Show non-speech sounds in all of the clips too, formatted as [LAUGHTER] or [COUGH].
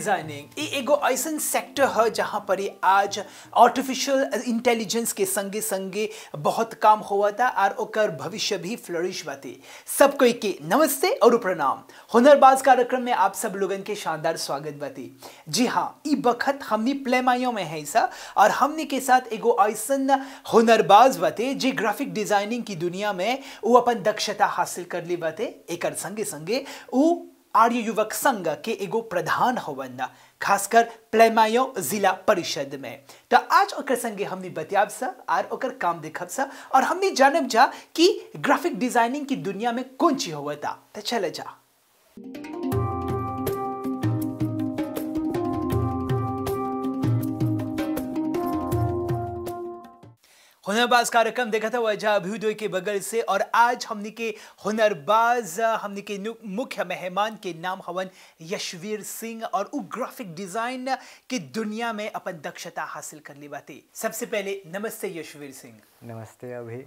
Designing ये एगो ऐसा सेक्टर है जहाँ पर आज आर्टिफिशियल इंटेलिजेंस के संगे संगे बहुत काम हुआ था और ओकर भविष्य भी फ्लरिश बाती सब कोई के नमस्ते और प्रणाम हुनरबाज कार्यक्रम में आप सब लोगन के शानदार स्वागत बती जी हाँ ई बखत हमने प्लेमाइयों में है ऐसा और हमने के साथ एगो ऐसन हुनरबाज बते जी ग्राफिक डिज़ाइनिंग की दुनिया में वो अपन दक्षता हासिल कर ली बते एक संगे संगे वो आर्य युवक संघ के एगो प्रधान हवन खासकर प्लेमायो जिला परिषद में तो आज ओकर संगे हमने बताब सा और ओकर काम देखब सा और हमने जानब जा कि ग्राफिक डिजाइनिंग की दुनिया में कौन चीज होता तो चले जा हुनरबाज कार्यक्रम देखा था वजह अभ्युदय के बगल से और आज हमने के हुनरबाज हमने के मुख्य मेहमान के नाम हवन यशवीर सिंह और वो ग्राफिक डिजाइन की दुनिया में अपन दक्षता हासिल कर ली बातें सबसे पहले नमस्ते यशवीर सिंह नमस्ते अभी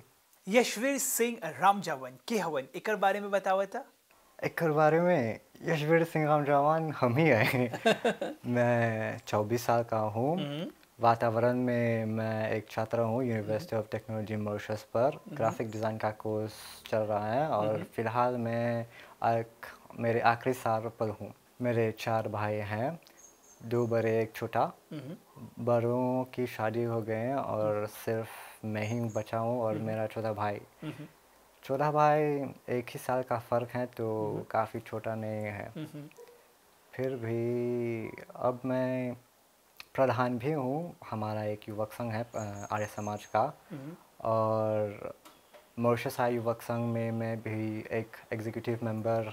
यशवीर सिंह राम जावन के हवन एक बारे में बतावा था एक बारे में यशवीर सिंह राम जावन हम ही आए [LAUGHS] मैं चौबीस साल का हूँ हम्म। वातावरण में मैं एक छात्र हूँ यूनिवर्सिटी ऑफ टेक्नोलॉजी मॉरिशस पर ग्राफिक हम्म। डिज़ाइन का कोर्स चल रहा है और हम्म। फिलहाल मैं एक मेरे आखिरी साल पर हूँ मेरे चार भाई हैं दो बड़े एक छोटा हम्म। बड़ों की शादी हो गए हैं और सिर्फ मैं ही बचा हूँ और मेरा छोटा भाई छोटा भाई एक ही साल का फ़र्क है तो काफ़ी छोटा नहीं है फिर भी अब मैं प्रधान भी हूँ हमारा एक युवक संघ है आर्य समाज का हम्म। और मोरशसा युवक संघ में मैं भी एक एग्जीक्यूटिव मेंबर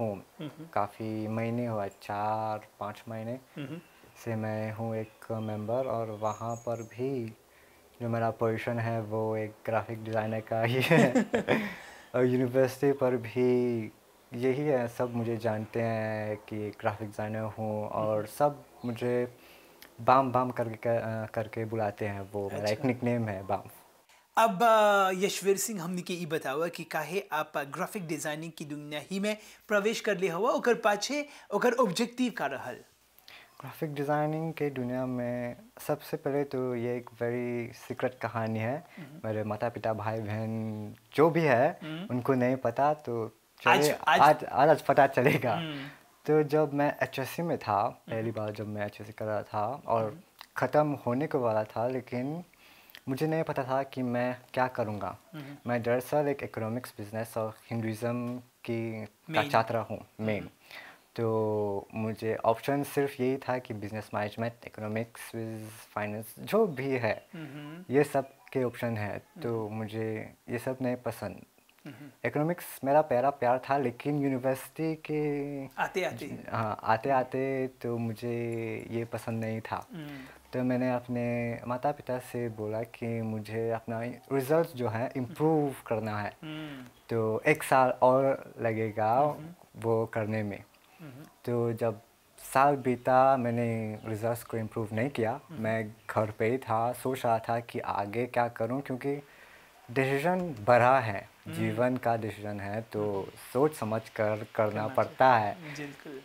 हूँ हम्म। काफ़ी महीने हुआ चार पाँच महीने हम्म। से मैं हूँ एक मेंबर और वहाँ पर भी जो मेरा पोजीशन है वो एक ग्राफिक डिज़ाइनर का ही है [LAUGHS] और यूनिवर्सिटी पर भी यही है सब मुझे जानते हैं कि ग्राफिक डिज़ाइनर हूँ और सब मुझे बाम बाम करके कर, करके बुलाते हैं वो अच्छा। मेरा एक निक नेम है बाम अब यशवीर सिंह हमने के ये बताओ कि काहे आप ग्राफिक डिजाइनिंग की दुनिया ही में प्रवेश कर लिया हुआ और पाछे और ऑब्जेक्टिव का रहल ग्राफिक डिज़ाइनिंग के दुनिया में सबसे पहले तो ये एक वेरी सीक्रेट कहानी है हम्म। मेरे माता पिता भाई बहन जो भी है हम्म। उनको नहीं पता तो चले आज आज, आज, आज, आज पता चलेगा हम्म। तो जब मैं एच में था पहली हम्म। बार जब मैं एच कर रहा था और हम्म। ख़त्म होने को वाला था लेकिन मुझे नहीं पता था कि मैं क्या करूँगा हम्म। मैं दरअसल एक इकोनॉमिक्स बिजनेस और हिंदुज़म की का छात्रा हूँ मेन तो मुझे ऑप्शन सिर्फ यही था कि बिजनेस मैनेजमेंट इकोनॉमिक्स फाइनेंस जो भी है ये सब के ऑप्शन है तो मुझे ये सब नहीं पसंद इकोनॉमिक्स मेरा पहला प्यार था लेकिन यूनिवर्सिटी के आते आते हाँ आते आते तो मुझे ये पसंद नहीं था हम्म। तो मैंने अपने माता पिता से बोला कि मुझे अपना रिजल्ट जो है इम्प्रूव करना है हम्म। तो एक साल और लगेगा हम्म। वो करने में तो जब साल बीता मैंने रिजल्ट को इम्प्रूव नहीं किया मैं घर पे ही था सोच रहा था कि आगे क्या करूं क्योंकि डिसीजन बढ़ा है हम्म। जीवन का डिसीजन है तो हम्म। सोच समझ कर करना पड़ता है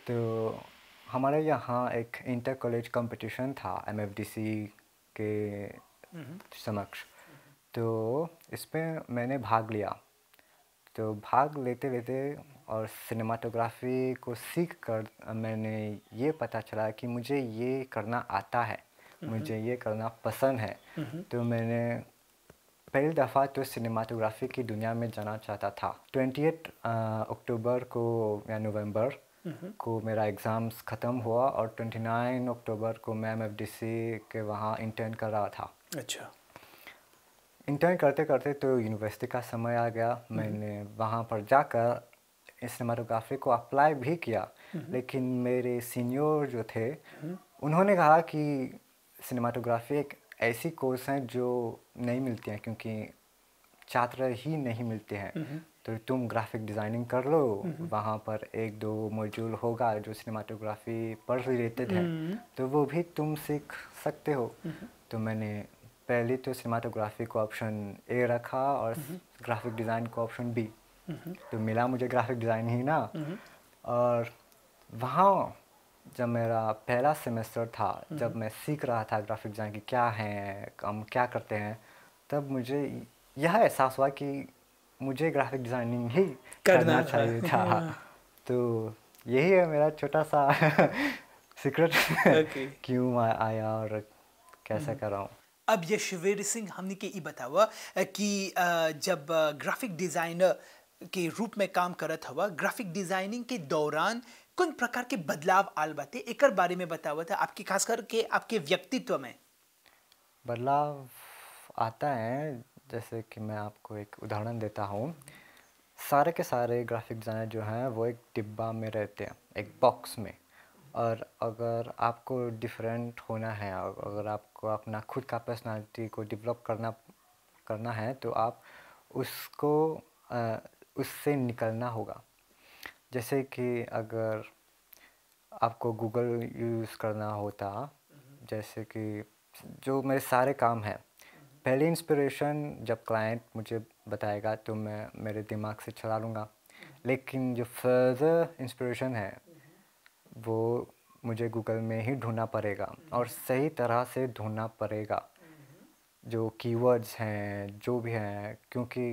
तो हमारे यहाँ एक इंटर कॉलेज कंपटीशन था एमएफडीसी के हम्म। समक्ष तो इसमें मैंने भाग लिया तो भाग लेते लेते और सिनेमाटोग्राफी को सीख कर मैंने ये पता चला कि मुझे ये करना आता है मुझे ये करना पसंद है तो मैंने पहली दफ़ा तो सिनेमाटोग्राफी की दुनिया में जाना चाहता था ट्वेंटी एट अक्टूबर को या नवंबर हम्म। को मेरा एग्ज़ाम्स ख़त्म हुआ और ट्वेंटी नाइन अक्टूबर को मैं एम के वहाँ इंटर्न कर रहा था अच्छा इंटर्न करते करते तो यूनिवर्सिटी का समय आ गया हम्म। मैंने वहाँ पर जाकर सिनेमाटोग्राफी को अप्लाई भी किया हम्म। लेकिन मेरे सीनियर जो थे उन्होंने कहा कि सिनेमाटोग्राफी एक ऐसी कोर्स हैं जो नहीं मिलती हैं क्योंकि छात्र ही नहीं मिलते हैं हम्म, हम्म। तो तुम ग्राफिक डिज़ाइनिंग कर लो हम्म, वहाँ पर एक दो मॉड्यूल होगा जो सिनेमाटोग्राफी पर लेते थे तो वो भी तुम सीख सकते हो तो मैंने पहले तो सिनेमाटोग्राफी को ऑप्शन ए रखा और ग्राफिक डिज़ाइन को ऑप्शन बी तो मिला मुझे ग्राफिक डिज़ाइन ही ना और वहाँ जब मेरा पहला सेमेस्टर था हम्म। जब मैं सीख रहा था ग्राफिक डिज़ाइन की क्या है हम क्या करते हैं तब मुझे यह एहसास हुआ कि मुझे ग्राफिक डिज़ाइनिंग ही करना, करना चाहिए था हाँ। तो यही है मेरा छोटा सा सीक्रेट [LAUGHS] okay. [LAUGHS] क्यों आया और कैसा हम्म। कर रहा हूँ अब यशवीर सिंह हमने के ये बतावा कि जब ग्राफिक डिज़ाइनर के रूप में काम करत हुआ ग्राफिक डिज़ाइनिंग के दौरान कौन प्रकार के बदलाव आल बाते एक बारे में बतावा था आपकी खास करके आपके व्यक्तित्व में बदलाव आता है जैसे कि मैं आपको एक उदाहरण देता हूँ सारे के सारे ग्राफिक डिज़ाइनर जो हैं वो एक डिब्बा में रहते हैं एक बॉक्स में और अगर आपको डिफरेंट होना है अगर आपको अपना खुद का पर्सनालिटी को डेवलप करना करना है तो आप उसको आ, उससे निकलना होगा जैसे कि अगर आपको गूगल यूज़ करना होता हम्म। जैसे कि जो मेरे सारे काम हैं हम्म। पहली इंस्पिरेशन जब क्लाइंट मुझे बताएगा तो मैं मेरे दिमाग से चला लूँगा हम्म। लेकिन जो फर्दर इंस्पिरेशन है वो मुझे गूगल में ही ढूंढना पड़ेगा और सही तरह से ढूंढना पड़ेगा जो कीवर्ड्स हैं जो भी हैं क्योंकि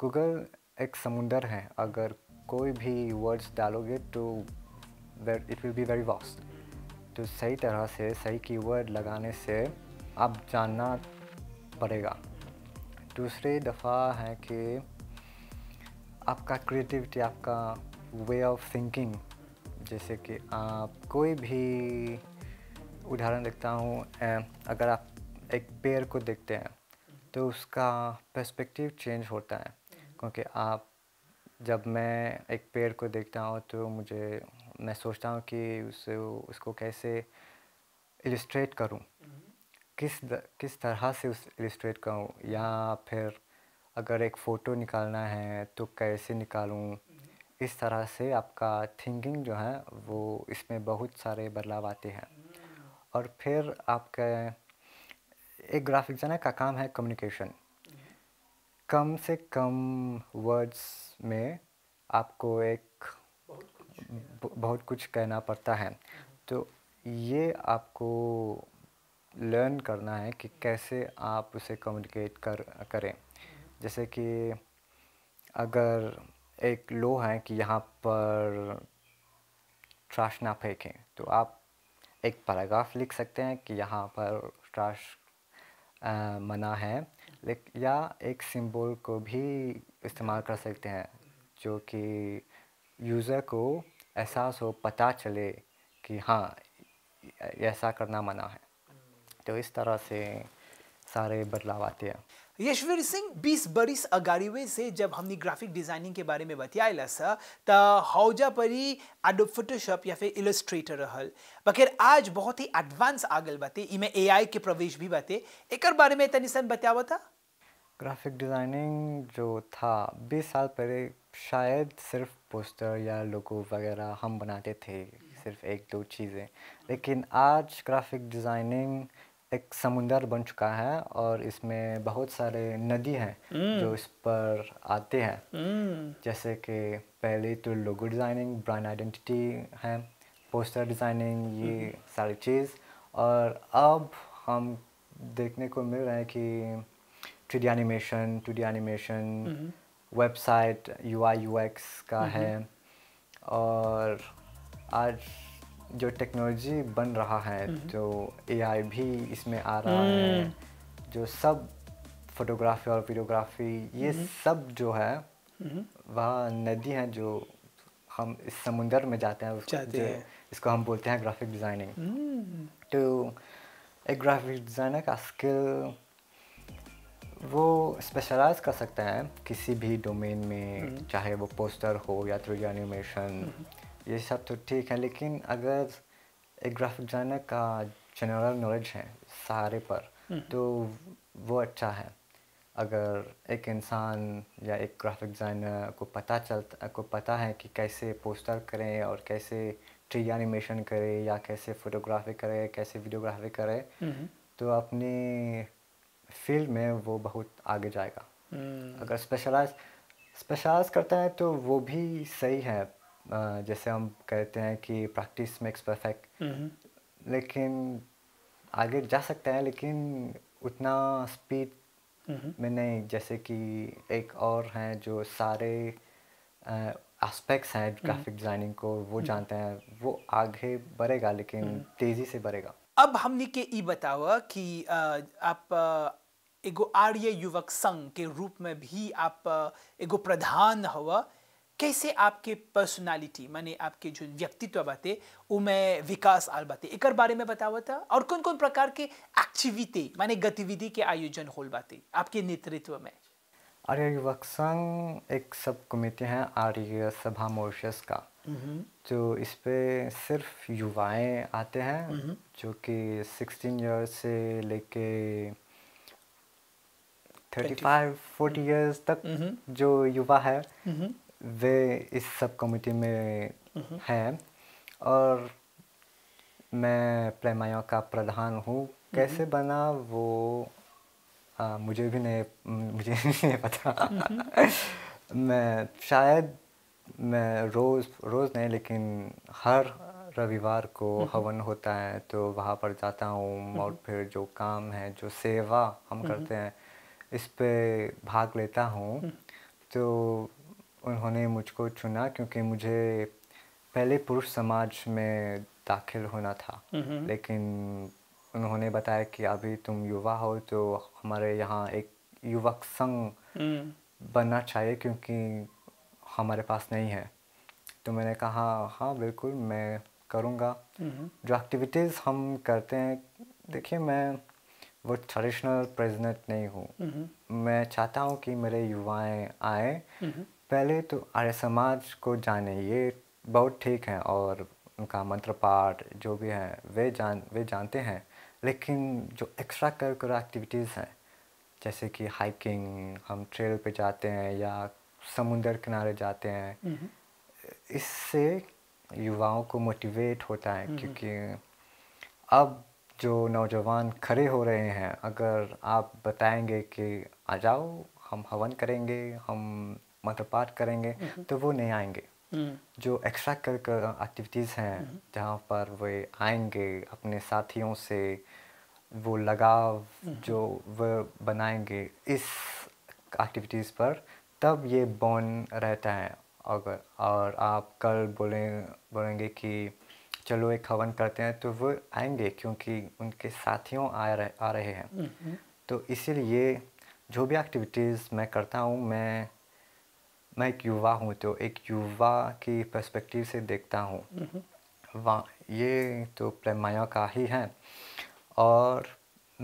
गूगल एक समुंदर है अगर कोई भी वर्ड्स डालोगे तो it will be very vox तो सही तरह से सही कीवर्ड लगाने से आप जानना पड़ेगा दूसरी दफ़ा है कि आपका क्रिएटिविटी आपका वे ऑफ थिंकिंग जैसे कि आप कोई भी उदाहरण देखता हूँ अगर आप एक पेड़ को देखते हैं तो उसका पर्सपेक्टिव चेंज होता है क्योंकि आप जब मैं एक पेड़ को देखता हूँ तो मुझे मैं सोचता हूँ कि उसे उसको कैसे इलिस्ट्रेट करूँ हम्म। किस द, किस तरह से उस इलिस्ट्रेट करूँ या फिर अगर एक फ़ोटो निकालना है तो कैसे निकालूँ हम्म। इस तरह से आपका थिंकिंग जो है वो इसमें बहुत सारे बदलाव आते हैं हम्म। और फिर आपके एक ग्राफिक डिज़ाइनर का काम है कम्युनिकेशन कम से कम वर्ड्स में आपको एक बहुत कुछ, बहुत कुछ कहना पड़ता है तो ये आपको लर्न करना है कि कैसे आप उसे कम्युनिकेट कर करें जैसे कि अगर एक लो है कि यहाँ पर ट्राश ना फेंकें तो आप एक पैराग्राफ लिख सकते हैं कि यहाँ पर ट्राश मना है या एक सिंबल को भी इस्तेमाल कर सकते हैं जो कि यूज़र को एहसास हो पता चले कि हाँ ऐसा करना मना है तो इस तरह से सारे बदलाव आते हैं यशवीर सिंह बीस बरिस अगारीवे से जब हमने ग्राफिक डिजाइनिंग के बारे में बताया स तो हौजा परी एडोब फोटोशॉप या फिर इलस्ट्रेटर रहल बखेर आज बहुत ही एडवांस आगल बाते इमें एआई के प्रवेश भी बाते एक बारे में तनिसन बतावा था ग्राफिक डिज़ाइनिंग जो था बीस साल पहले शायद सिर्फ पोस्टर या लोगो वगैरह हम बनाते थे सिर्फ एक दो चीज़ें लेकिन आज ग्राफिक डिज़ाइनिंग एक समुंदर बन चुका है और इसमें बहुत सारे नदी हैं mm. जो इस पर आते हैं mm. जैसे कि पहले तो लोगो डिज़ाइनिंग ब्रांड आइडेंटिटी है पोस्टर डिज़ाइनिंग ये mm. सारी चीज़ और अब हम देखने को मिल रहा है कि D animation D animation website U I U X का mm-hmm. है और आज जो टेक्नोलॉजी बन रहा है mm-hmm. जो आई भी इसमें आ रहा है mm. जो सब फोटोग्राफी और वीडियोग्राफी ये mm-hmm. सब जो है वह नदी है जो हम इस समुंदर में जाते हैं है। इसको हम बोलते हैं ग्राफिक डिज़ाइनिंग mm. तो एक ग्राफिक डिज़ाइनर का स्किल वो स्पेशलाइज कर सकते हैं किसी भी डोमेन में हम्म। चाहे वो पोस्टर हो या थ्री हम्म। एनिमेशन ये सब तो ठीक है लेकिन अगर एक ग्राफिक डिजाइनर का जनरल नॉलेज है सारे पर हम्म। तो वो अच्छा है अगर एक इंसान या एक ग्राफिक डिज़ाइनर को पता चलता को पता है कि कैसे पोस्टर करें और कैसे ट्री एनिमेशन करें या कैसे फोटोग्राफी करें कैसे वीडियोग्राफी करें तो अपनी फील्ड में वो बहुत आगे जाएगा hmm. अगर स्पेशलाइज स्पेशलाइज करते हैं तो वो भी सही है जैसे हम कहते हैं कि प्रैक्टिस मेक्स परफेक्ट लेकिन आगे जा सकते हैं लेकिन उतना स्पीड हम्म। में नहीं जैसे कि एक और हैं जो सारे एस्पेक्ट्स हैं ग्राफिक हम्म। डिज़ाइनिंग को वो जानते हैं वो आगे बढ़ेगा लेकिन तेज़ी से बढ़ेगा अब हमने के ये बतावा कि आप एगो आर्य युवक संघ के रूप में भी आप एगो प्रधान हवा कैसे आपके पर्सनालिटी माने आपके जो व्यक्तित्व बाते उमें विकास आल बाते एक बारे में बतावा था और कौन कौन प्रकार के एक्टिविटी माने गतिविधि के आयोजन होल बाते आपके नेतृत्व में आर्य युवक संघ एक सब कमेटी है आर्य सभा मोर्शस का हम्म। जो इस पे सिर्फ युवाएं आते हैं हम्म। जो कि 16 ईयर से लेके थर्टी फाइव फोर्टी ईयर्स तक mm-hmm. जो युवा है mm-hmm. वे इस सब कमिटी में mm-hmm. हैं और मैं प्रेमायों का प्रधान हूँ कैसे बना वो आ, मुझे भी नहीं मुझे नहीं पता [LAUGHS] मैं शायद मैं रोज़ रोज़ नहीं लेकिन हर रविवार को हवन होता है तो वहाँ पर जाता हूँ और फिर जो काम है जो सेवा हम करते हैं इस पर भाग लेता हूँ हम्म। तो उन्होंने मुझको चुना क्योंकि मुझे पहले पुरुष समाज में दाखिल होना था हम्म। लेकिन उन्होंने बताया कि अभी तुम युवा हो तो हमारे यहाँ एक युवक संघ हम्म। बनना चाहिए क्योंकि हमारे पास नहीं है तो मैंने कहा हाँ बिल्कुल मैं करूँगा जो एक्टिविटीज़ हम करते हैं देखिए मैं वो ट्रेडिशनल प्रेजिडेंट नहीं हूँ हम्म। मैं चाहता हूँ कि मेरे युवाएं आए हम्म। पहले तो आर्य समाज को जाने ये बहुत ठीक है और उनका मंत्र पाठ जो भी है वे जान वे जानते हैं लेकिन जो एक्स्ट्रा करिकुलर एक्टिविटीज़ हैं जैसे कि हाइकिंग हम ट्रेल पे जाते हैं या समुंदर किनारे जाते हैं हम्म। इससे युवाओं को मोटिवेट होता है क्योंकि अब जो नौजवान खड़े हो रहे हैं अगर आप बताएंगे कि आ जाओ हम हवन करेंगे हम पाठ करेंगे हम्म। तो वो नहीं आएंगे हम्म। जो एक्स्ट्रा करिकुलर एक्टिविटीज़ हैं हम्म। जहाँ पर वे आएंगे अपने साथियों से वो लगाव जो वह बनाएंगे इस एक्टिविटीज़ पर तब ये बॉन्ड रहता है अगर और आप कल बोले बोलेंगे कि चलो एक हवन करते हैं तो वो आएंगे क्योंकि उनके साथियों आ रहे आ रहे हैं तो इसीलिए जो भी एक्टिविटीज़ मैं करता हूँ मैं मैं एक युवा हूँ तो एक युवा की पर्सपेक्टिव से देखता हूँ वहाँ ये तो प्रेमाया का ही है और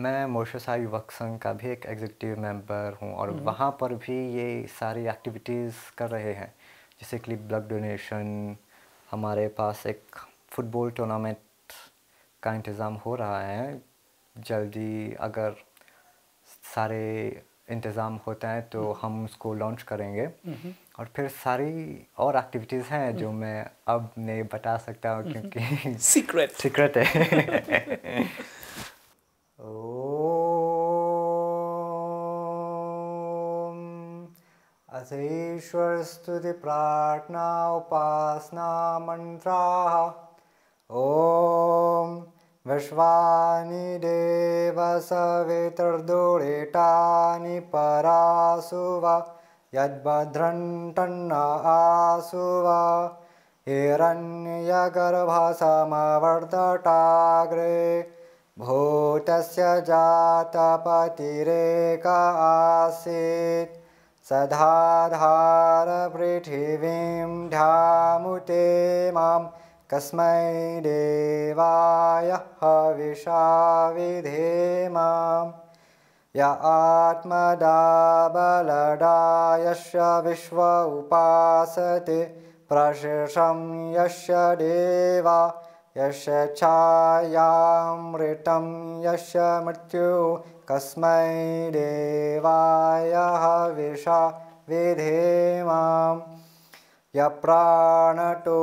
मैं मोशसा युवक संघ का भी एक एग्जीक्यूटिव मेंबर हूँ और वहाँ पर भी ये सारी एक्टिविटीज़ कर रहे हैं जैसे कि ब्लड डोनेशन हमारे पास एक फुटबॉल टूर्नामेंट का इंतज़ाम हो रहा है जल्दी अगर सारे इंतज़ाम होते हैं तो हम्म। हम उसको लॉन्च करेंगे हम्म। और फिर सारी और एक्टिविटीज़ हैं जो हम्म। मैं अब नहीं बता सकता हूँ क्योंकि सीक्रेट [LAUGHS] सीक्रेट है [LAUGHS] अथेश्वर स्तुति प्रार्थना उपासना मंत्रा ॐ विश्वानि देवसवितर्दुलितानि परासु वा यद्भ्रण्टन्न आसु वा हिरण्यगर्भसमवर्तटाग्रे भूतस्य जातपतिरेक आसीत् सधाधारपृथिवीं ध्यामुते माम् कस्मै देवाय विषा विधेमा य आत्मदा विश्व उपासते प्रशिषं यस्य देवा यस्य छायामृतं यस्य मृत्यु कस्मै देवाय विषा विधेमान् यप्राणटो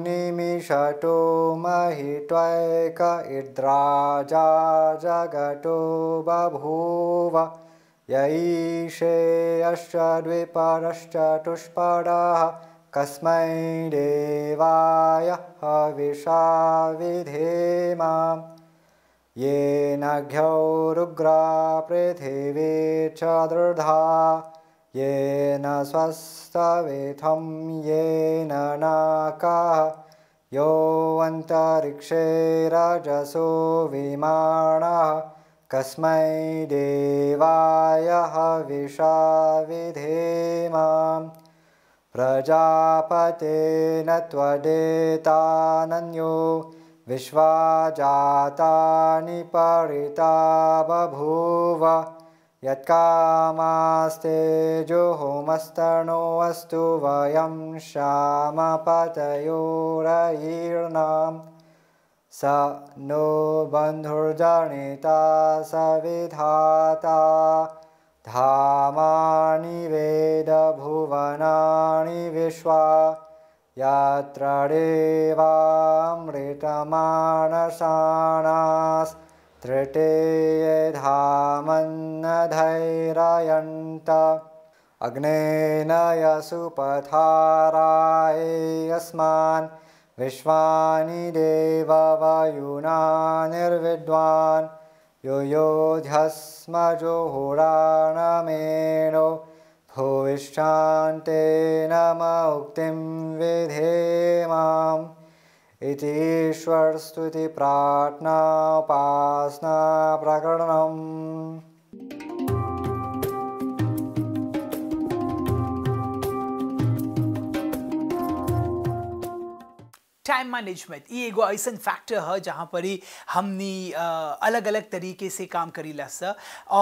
निमिषटो महि त्वैक इद्राजा जगतो बभूव यैशेयश्च द्विपरश्चतुष्पडः कस्मै देवाय हविषा विधेमाम् येन घ्यौरुग्रा पृथिवी च दृढा येन स्वस्य स्तविथं येन यो योऽन्तरिक्षे रजसो विमानः कस्मै देवाय विशा विधेमा प्रजापतेन त्वदेतानन्यो विश्वाजातानि परिता बभूव यत्कामास्ते जोहुमस्तनो अस्तु वयं श्यामपतयोरयीर्णां स नो बन्धुर्जनिता सविधाता धामानि वेदभुवनानि विश्वा यात्र देवामृतमानसानास् तृतीये धामन्नधैरयन्त अग्ने न यशुपथा राये विश्वानि देववायुना निर्विद्वान् युयोध्यस्मजोहुराण मेनो भुविश्वान्ते न मुक्तिं प्रकरण टाइम मैनेजमेंट ये एगो ऐसा फैक्टर है जहाँ पर ही हमनी अलग अलग तरीके से काम करीला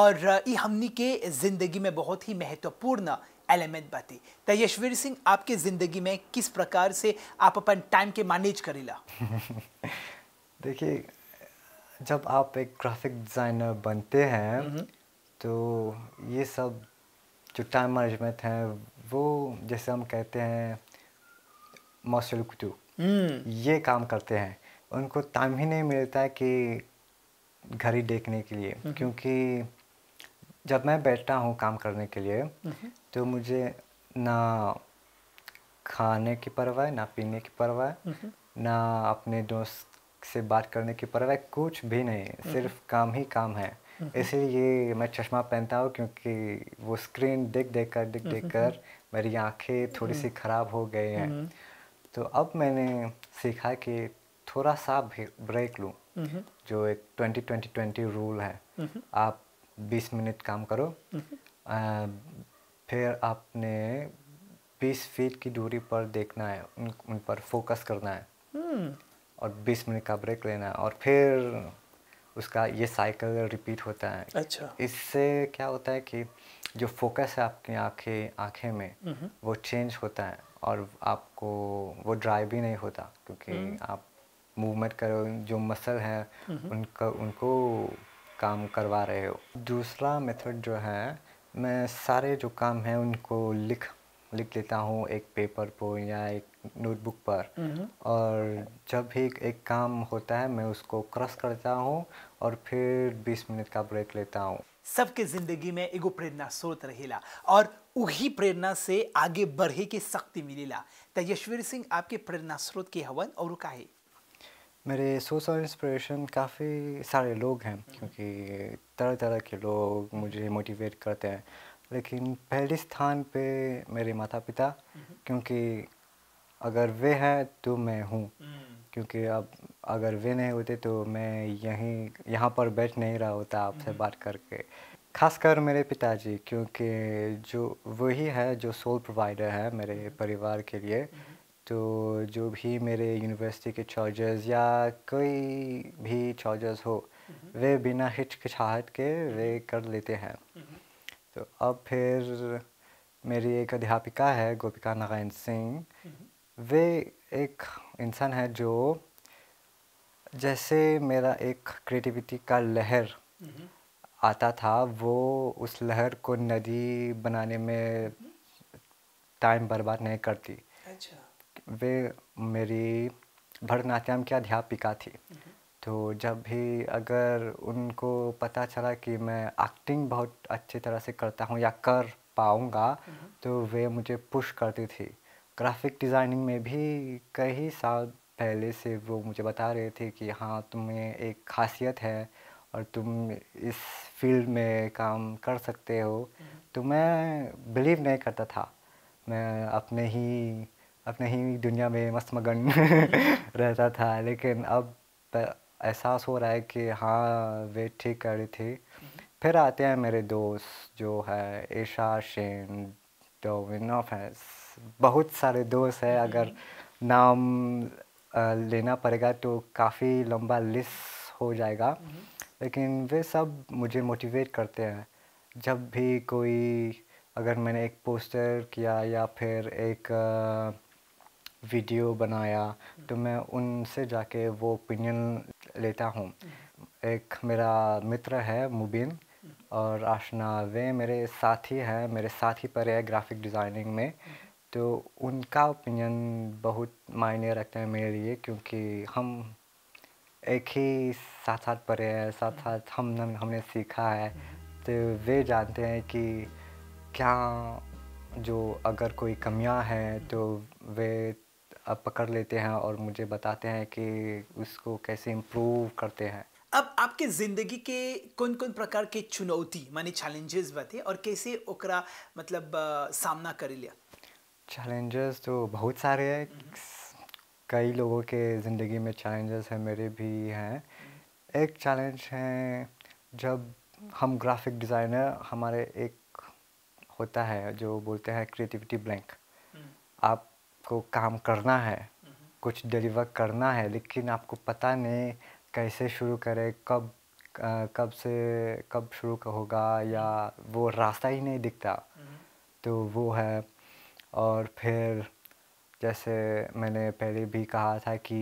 और ये हमनी के ज़िंदगी में बहुत ही महत्वपूर्ण एल एम बाती तो यशवीर सिंह आपके ज़िंदगी में किस प्रकार से आप अपन टाइम के मैनेज करेला [LAUGHS] देखिए जब आप एक ग्राफिक डिज़ाइनर बनते हैं तो ये सब जो टाइम मैनेजमेंट है वो जैसे हम कहते हैं मौसल हम्म। कुतु ये काम करते हैं उनको टाइम ही नहीं मिलता है कि घड़ी देखने के लिए क्योंकि जब मैं बैठता हूँ काम करने के लिए तो मुझे ना खाने की परवाह ना पीने की परवाह हम्म। ना अपने दोस्त से बात करने की परवाह कुछ भी नहीं हम्म। सिर्फ काम ही काम है हम्म। इसलिए मैं चश्मा पहनता हूँ क्योंकि वो स्क्रीन देख देख कर देख देख कर मेरी आंखें थोड़ी सी खराब हो गई हैं तो अब मैंने सीखा कि थोड़ा सा ब्रेक लूँ जो एक ट्वेंटी ट्वेंटी ट्वेंटी रूल है आप बीस मिनट काम करो फिर आपने 20 फीट की दूरी पर देखना है उन, उन पर फोकस करना है हम्म। और 20 मिनट का ब्रेक लेना है और फिर उसका ये साइकिल रिपीट होता है अच्छा इससे क्या होता है कि जो फोकस है आपकी आंखें आंखें में हम्म। वो चेंज होता है और आपको वो ड्राई भी नहीं होता क्योंकि हम्म। आप मूवमेंट करो जो मसल है उनका उनको काम करवा रहे हो दूसरा मेथड जो है मैं सारे जो काम हैं उनको लिख लिख लेता हूँ एक पेपर पर या एक नोटबुक पर हम्म। और जब भी एक काम होता है मैं उसको क्रॉस करता हूँ और फिर 20 मिनट का ब्रेक लेता हूँ सबके ज़िंदगी में एगो प्रेरणा स्रोत रहेला और उही प्रेरणा से आगे बढ़े के शक्ति मिलेला तेजस्वी सिंह आपके प्रेरणा स्रोत के हवन और का है मेरे सोर्स ऑफ इंस्पिरेशन काफ़ी सारे लोग हैं क्योंकि तरह तरह के लोग मुझे मोटिवेट करते हैं लेकिन पहले स्थान पे मेरे माता पिता हम्म। क्योंकि अगर वे हैं तो मैं हूँ हम्म। क्योंकि अब अगर वे नहीं होते तो मैं यहीं यहाँ पर बैठ नहीं रहा होता आपसे हम्म। बात करके खासकर मेरे पिताजी क्योंकि जो वही है जो सोल प्रोवाइडर है मेरे परिवार के लिए तो जो भी मेरे यूनिवर्सिटी के चार्जेस या कोई भी चार्जेस हो हम्म। वे बिना हिचकिचाहट के हम्म। वे कर लेते हैं हम्म। तो अब फिर मेरी एक अध्यापिका है गोपिका नारायण सिंह वे एक इंसान है जो जैसे मेरा एक क्रिएटिविटी का लहर आता था वो उस लहर को नदी बनाने में टाइम बर्बाद नहीं करती वे मेरी भरतनाट्यम की अध्यापिका थी तो जब भी अगर उनको पता चला कि मैं एक्टिंग बहुत अच्छी तरह से करता हूँ या कर पाऊँगा तो वे मुझे पुश करती थी ग्राफिक डिज़ाइनिंग में भी कई साल पहले से वो मुझे बता रहे थे कि हाँ तुम्हें एक खासियत है और तुम इस फील्ड में काम कर सकते हो तो मैं बिलीव नहीं करता था मैं अपने ही अपने ही दुनिया में मस्त मगन [LAUGHS] रहता था लेकिन अब एहसास हो रहा है कि हाँ वे ठीक कर रही थी हम्म। फिर आते हैं मेरे दोस्त जो है ईशा शेन डोविन है बहुत सारे दोस्त हैं अगर हम्म। नाम लेना पड़ेगा तो काफ़ी लंबा लिस्ट हो जाएगा हम्म। लेकिन वे सब मुझे मोटिवेट करते हैं जब भी कोई अगर मैंने एक पोस्टर किया या फिर एक वीडियो बनाया तो मैं उनसे जाके वो ओपिनियन लेता हूँ एक मेरा मित्र है मुबिन और आशना वे मेरे साथी हैं मेरे साथी पर है ग्राफिक डिज़ाइनिंग में तो उनका ओपिनियन बहुत मायने रखता है मेरे लिए क्योंकि हम एक ही साथ साथ पढ़े हैं साथ साथ हम हमने सीखा है तो वे जानते हैं कि क्या जो अगर कोई कमियां हैं तो वे पकड़ लेते हैं और मुझे बताते हैं कि उसको कैसे इम्प्रूव करते हैं अब आपके ज़िंदगी के कौन कौन प्रकार के चुनौती माने चैलेंजेस बते और कैसे ओकरा मतलब आ, सामना कर लिया चैलेंजेस तो बहुत सारे हैं हम्म। कई लोगों के ज़िंदगी में चैलेंजेस हैं मेरे भी हैं एक चैलेंज है जब हम ग्राफिक डिज़ाइनर हमारे एक होता है जो बोलते हैं क्रिएटिविटी हम्म। ब्लैंक आप आपको काम करना है हम्म। कुछ डिलीवर करना है लेकिन आपको पता नहीं कैसे शुरू करें कब कब से कब शुरू होगा या हम्म। वो रास्ता ही नहीं दिखता हम्म। तो वो है और फिर जैसे मैंने पहले भी कहा था कि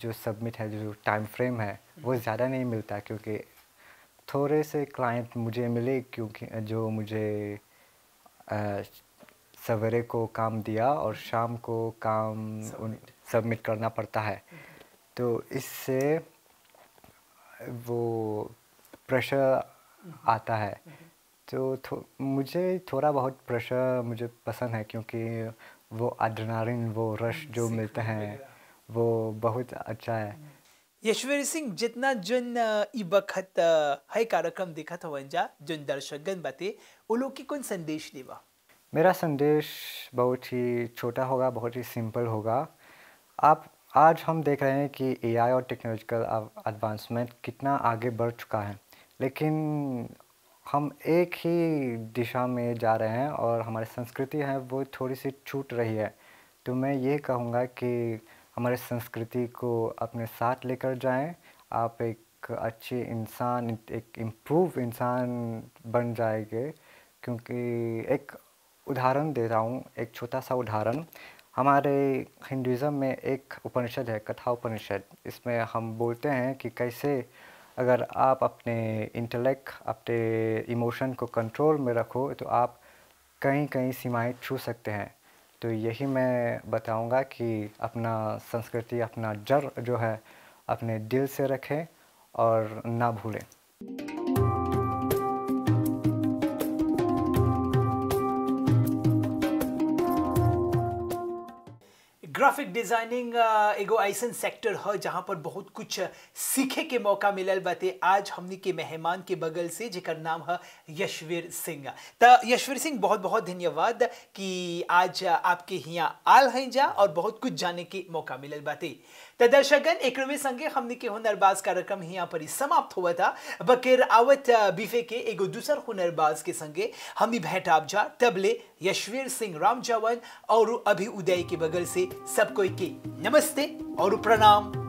जो सबमिट है जो टाइम फ्रेम है वो ज़्यादा नहीं मिलता क्योंकि थोड़े से क्लाइंट मुझे मिले क्योंकि जो मुझे सवेरे को काम दिया और शाम को काम सबमिट करना पड़ता है तो इससे वो प्रेशर आता है तो थो, मुझे थोड़ा बहुत प्रेशर मुझे पसंद है क्योंकि वो अड्रनारिन वो रश जो मिलते हैं वो बहुत अच्छा है यशवीर सिंह जितना जन ई वक्त है कार्यक्रम देखा था वंजा जन दर्शकगण उन लोग की कौन संदेश देवा मेरा संदेश बहुत ही छोटा होगा बहुत ही सिंपल होगा आप आज हम देख रहे हैं कि एआई और टेक्नोलॉजिकल एडवांसमेंट कितना आगे बढ़ चुका है लेकिन हम एक ही दिशा में जा रहे हैं और हमारी संस्कृति है वो थोड़ी सी छूट रही है तो मैं ये कहूँगा कि हमारे संस्कृति को अपने साथ लेकर जाएं आप एक अच्छे इंसान एक इम्प्रूव इंसान बन जाएंगे क्योंकि एक उदाहरण दे रहा हूँ एक छोटा सा उदाहरण हमारे हिंदुज़म में एक उपनिषद है कथा उपनिषद इसमें हम बोलते हैं कि कैसे अगर आप अपने इंटेलेक्ट अपने इमोशन को कंट्रोल में रखो तो आप कहीं कहीं सीमाएं छू सकते हैं तो यही मैं बताऊंगा कि अपना संस्कृति अपना जड़ जो है अपने दिल से रखें और ना भूलें ग्राफिक डिज़ाइनिंग एगो ऐसा सेक्टर है जहाँ पर बहुत कुछ uh, सीखे के मौका मिलल बाते आज हमने के मेहमान के बगल से जिकर नाम है यशवीर सिंह तो यशवीर सिंह बहुत बहुत धन्यवाद कि आज uh, आपके यहाँ आल हैं जा और बहुत कुछ जाने के मौका मिलल बाते तो दर्शक एक संगे हमने के हुनरबाज कार्यक्रम यहाँ पर ही समाप्त हुआ था बकर आवत बीफे के एगो दूसर हुनरबाज के संगे हमने भेंट जा तबले यशवीर सिंह राम जावन और अभी उदय के बगल से सबको के नमस्ते और प्रणाम